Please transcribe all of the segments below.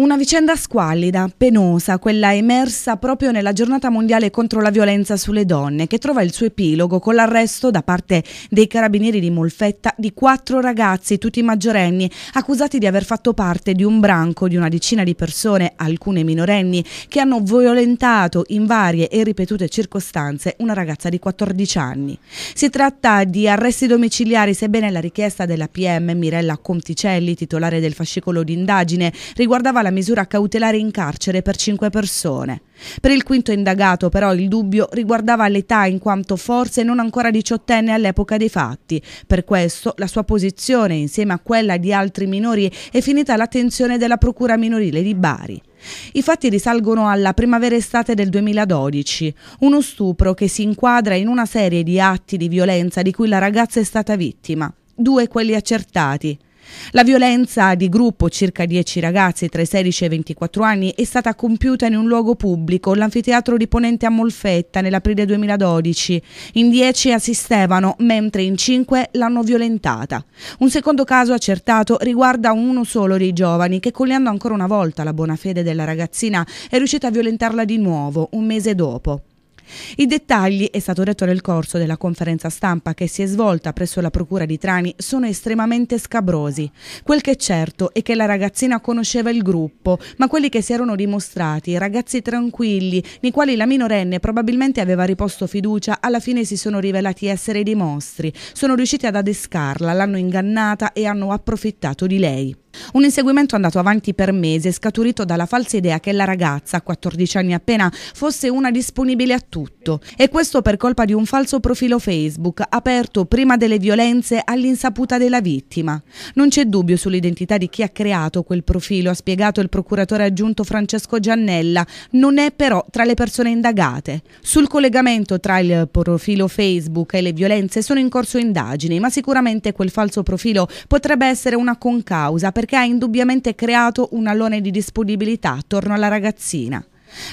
Una vicenda squallida, penosa, quella emersa proprio nella giornata mondiale contro la violenza sulle donne, che trova il suo epilogo con l'arresto da parte dei carabinieri di Molfetta di quattro ragazzi, tutti maggiorenni, accusati di aver fatto parte di un branco di una decina di persone, alcune minorenni, che hanno violentato in varie e ripetute circostanze una ragazza di 14 anni. Si tratta di arresti domiciliari, sebbene la richiesta della PM Mirella Conticelli, titolare del fascicolo d'indagine, riguardava la la misura cautelare in carcere per cinque persone. Per il quinto indagato però il dubbio riguardava l'età in quanto forse non ancora diciottenne all'epoca dei fatti. Per questo la sua posizione insieme a quella di altri minori è finita all'attenzione della Procura minorile di Bari. I fatti risalgono alla primavera-estate del 2012, uno stupro che si inquadra in una serie di atti di violenza di cui la ragazza è stata vittima, due quelli accertati. La violenza di gruppo, circa 10 ragazzi tra i 16 e i 24 anni, è stata compiuta in un luogo pubblico, l'anfiteatro di Ponente a Molfetta, nell'aprile 2012. In 10 assistevano, mentre in 5 l'hanno violentata. Un secondo caso accertato riguarda uno solo dei giovani che, colliando ancora una volta la buona fede della ragazzina, è riuscita a violentarla di nuovo, un mese dopo. I dettagli, è stato detto nel corso della conferenza stampa che si è svolta presso la procura di Trani, sono estremamente scabrosi. Quel che è certo è che la ragazzina conosceva il gruppo, ma quelli che si erano dimostrati ragazzi tranquilli, nei quali la minorenne probabilmente aveva riposto fiducia, alla fine si sono rivelati essere dei mostri. Sono riusciti ad adescarla, l'hanno ingannata e hanno approfittato di lei. Un inseguimento andato avanti per mesi, scaturito dalla falsa idea che la ragazza, a 14 anni appena, fosse una disponibile a tutto. E questo per colpa di un falso profilo Facebook, aperto prima delle violenze all'insaputa della vittima. Non c'è dubbio sull'identità di chi ha creato quel profilo, ha spiegato il procuratore aggiunto Francesco Giannella, non è però tra le persone indagate. Sul collegamento tra il profilo Facebook e le violenze sono in corso indagini, ma sicuramente quel falso profilo potrebbe essere una concausa perché perché ha indubbiamente creato un allone di disponibilità attorno alla ragazzina.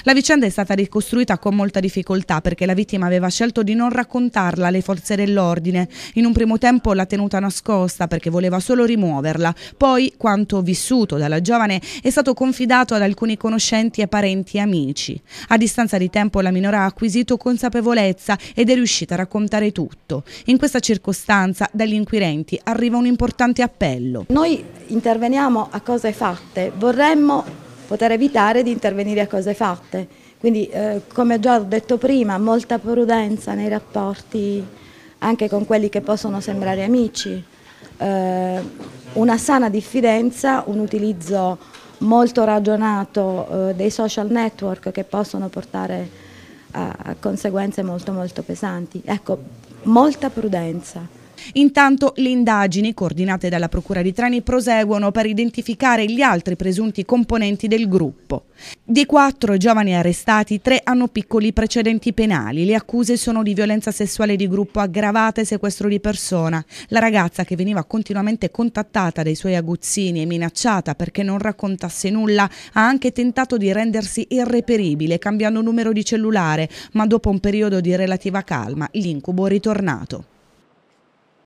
La vicenda è stata ricostruita con molta difficoltà perché la vittima aveva scelto di non raccontarla alle forze dell'ordine. In un primo tempo l'ha tenuta nascosta perché voleva solo rimuoverla. Poi quanto vissuto dalla giovane è stato confidato ad alcuni conoscenti e parenti e amici. A distanza di tempo la minora ha acquisito consapevolezza ed è riuscita a raccontare tutto. In questa circostanza dagli inquirenti arriva un importante appello. Noi interveniamo a cose fatte, vorremmo poter evitare di intervenire a cose fatte. Quindi eh, come già ho detto prima, molta prudenza nei rapporti anche con quelli che possono sembrare amici, eh, una sana diffidenza, un utilizzo molto ragionato eh, dei social network che possono portare a, a conseguenze molto molto pesanti. Ecco, molta prudenza. Intanto le indagini, coordinate dalla Procura di Trani, proseguono per identificare gli altri presunti componenti del gruppo. Di quattro giovani arrestati, tre hanno piccoli precedenti penali. Le accuse sono di violenza sessuale di gruppo aggravata e sequestro di persona. La ragazza che veniva continuamente contattata dai suoi aguzzini e minacciata perché non raccontasse nulla, ha anche tentato di rendersi irreperibile cambiando numero di cellulare, ma dopo un periodo di relativa calma l'incubo è ritornato.